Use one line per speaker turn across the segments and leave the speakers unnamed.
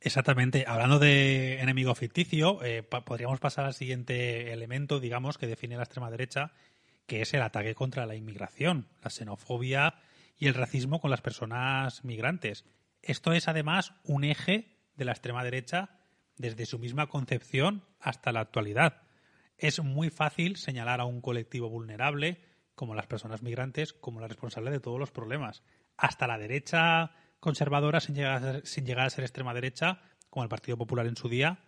Exactamente. Hablando de enemigo ficticio, eh, podríamos pasar al siguiente elemento, digamos, que define la extrema derecha, que es el ataque contra la inmigración, la xenofobia y el racismo con las personas migrantes. Esto es además un eje de la extrema derecha desde su misma concepción hasta la actualidad. Es muy fácil señalar a un colectivo vulnerable, como las personas migrantes, como la responsable de todos los problemas. Hasta la derecha conservadoras sin llegar, a ser, sin llegar a ser extrema derecha, como el Partido Popular en su día,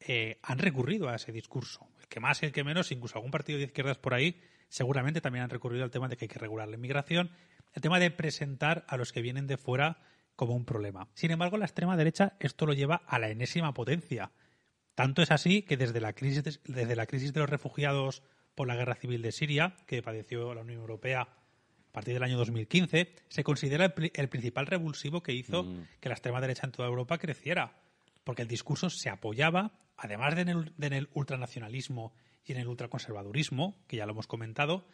eh, han recurrido a ese discurso. El que más y el que menos, incluso algún partido de izquierdas por ahí, seguramente también han recurrido al tema de que hay que regular la inmigración, el tema de presentar a los que vienen de fuera como un problema. Sin embargo, la extrema derecha esto lo lleva a la enésima potencia. Tanto es así que desde la crisis, desde la crisis de los refugiados por la guerra civil de Siria, que padeció la Unión Europea partir del año 2015, se considera el, principal revulsivo que hizo mm. que la extrema derecha en toda Europa creciera, porque el discurso se apoyaba, además de en, el, ultranacionalismo y en el ultraconservadurismo, que ya lo hemos comentado,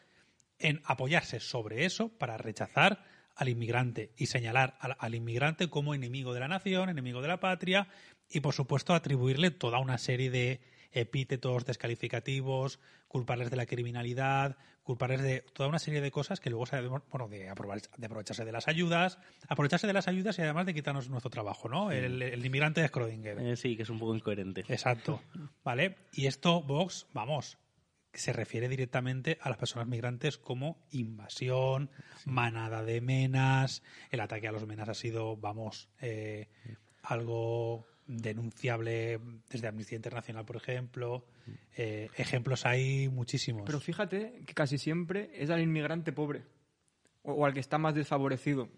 en apoyarse sobre eso para rechazar al inmigrante y señalar al, inmigrante como enemigo de la nación, enemigo de la patria y, por supuesto, atribuirle toda una serie de epítetos descalificativos, culparles de la criminalidad, culparles de toda una serie de cosas que luego sabemos, bueno, de, aprovecharse de las ayudas, aprovecharse de las ayudas y además de quitarnos nuestro trabajo, ¿no? El, inmigrante de Schrödinger. Eh, sí, que es un poco incoherente. Exacto. ¿Vale? Y esto, Vox, vamos, se refiere directamente a las personas migrantes como invasión, manada de menas, el ataque a los menas ha sido, vamos, eh, algo denunciable desde Amnistía Internacional, por ejemplo. Eh, ejemplos hay muchísimos. Pero fíjate que casi siempre es al inmigrante pobre o, al que
está más desfavorecido.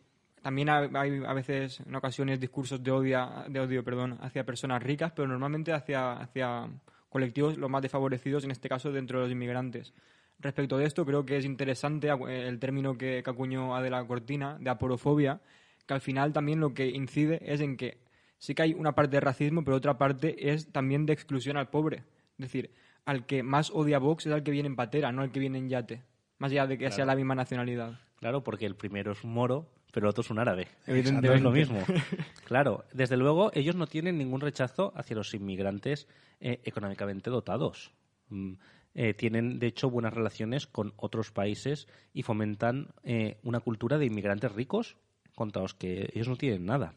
También hay a veces, en ocasiones, discursos de odio, de odio perdón, hacia personas ricas, pero normalmente hacia, hacia colectivos los más desfavorecidos, en este caso dentro de los inmigrantes. Respecto de esto, creo que es interesante eh, el término que, ha de la Cortina de aporofobia, que al final también lo que incide es en que sí que hay una parte de racismo, pero otra parte es también de exclusión al pobre. Es decir, al que más odia Vox es al que viene en patera, no al que viene en yate. Más allá de que sea la misma nacionalidad. Claro, porque el primero es un moro, pero el otro es un árabe. Evidentemente. es lo mismo. claro, desde luego ellos no tienen ningún rechazo hacia los inmigrantes eh, económicamente dotados. Mm, eh, tienen de hecho buenas relaciones con otros países y fomentan eh, una cultura de inmigrantes ricos contra los que ellos no tienen nada.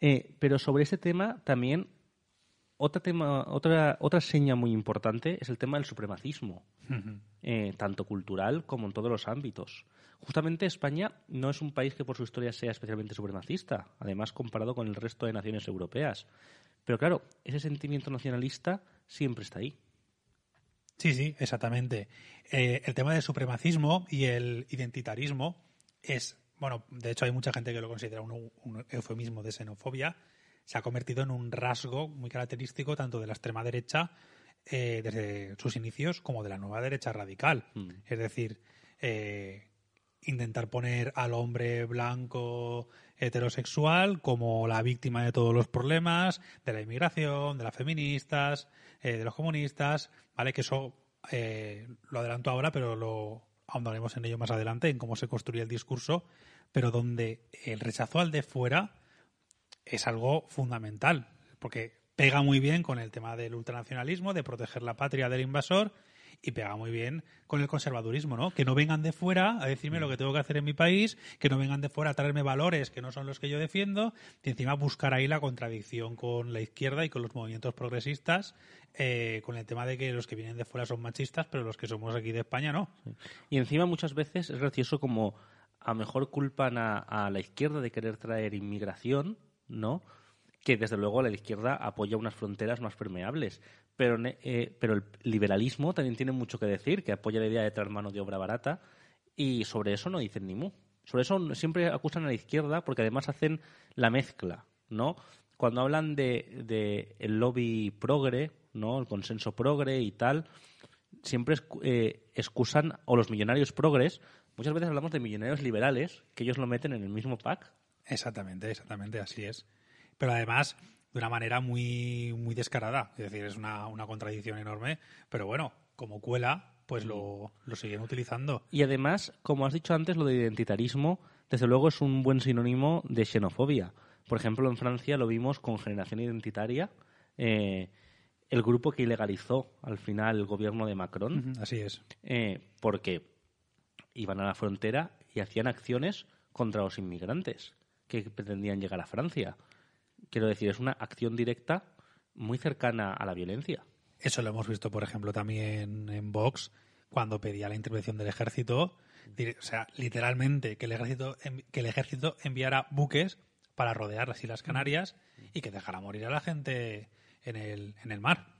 Eh, pero sobre ese tema también otra, tema, otra, otra seña muy importante es el tema del supremacismo, eh, tanto cultural como en todos los ámbitos. Justamente España no es un país que por su historia sea especialmente supremacista, además comparado con el resto de naciones europeas.
Pero claro, ese sentimiento nacionalista siempre está ahí. Sí, sí, exactamente. Eh, el tema del supremacismo y el identitarismo es bueno, de hecho hay mucha gente que lo considera un, eufemismo de xenofobia, se ha convertido en un rasgo muy característico tanto de la extrema derecha eh, desde sus inicios como de la nueva derecha radical. Mm. Es decir, eh, intentar poner al hombre blanco heterosexual como la víctima de todos los problemas, de la inmigración, de las feministas, eh, de los comunistas, ¿vale? Que eso lo adelanto ahora, pero lo, hablaremos en ello más adelante, en cómo se construye el discurso, pero donde el rechazo al de fuera es algo fundamental, porque pega muy bien con el tema del ultranacionalismo, de proteger la patria del invasor y pega muy bien con el conservadurismo, ¿no? Que no vengan de fuera a decirme lo que mm. tengo que hacer en mi país, que no vengan de fuera a traerme valores que no son los que yo defiendo y encima buscar ahí la contradicción con la izquierda y con los movimientos progresistas eh, con el tema de que los que vienen de fuera son machistas, pero los que somos aquí de España no.
Y encima muchas veces es gracioso como a mejor culpan a, a, la izquierda de querer traer inmigración, ¿no? Que desde luego la izquierda apoya unas fronteras más permeables pero, eh, pero el liberalismo también tiene mucho que decir, que apoya la idea de traer mano de obra barata, y sobre eso no dicen ni mu. Sobre eso siempre acusan a la izquierda, porque además hacen la mezcla, ¿no? Cuando hablan de, el lobby progre, ¿no? El consenso progre y tal, siempre eh, excusan, o los millonarios progres, muchas veces hablamos de millonarios liberales,
que ellos lo meten en el mismo pack. Exactamente, exactamente, así es. Pero además, de una manera muy, muy descarada. Es decir, es una, contradicción enorme, pero bueno, como cuela, pues lo, siguen utilizando.
Y además, como has dicho antes, lo de identitarismo, desde luego es un buen sinónimo de xenofobia. Por ejemplo, en Francia lo vimos con Generación Identitaria, eh, el grupo que ilegalizó al final el gobierno de Macron. así es. Eh, porque iban a la frontera y hacían acciones contra los inmigrantes que pretendían llegar a Francia quiero decir, es una
acción directa muy cercana a la violencia. Eso lo hemos visto, por ejemplo, también en Vox, cuando pedía la intervención del ejército, o sea, literalmente que el ejército, que el ejército enviara buques para rodear las Islas Canarias y que dejara morir a la gente en el, en el mar.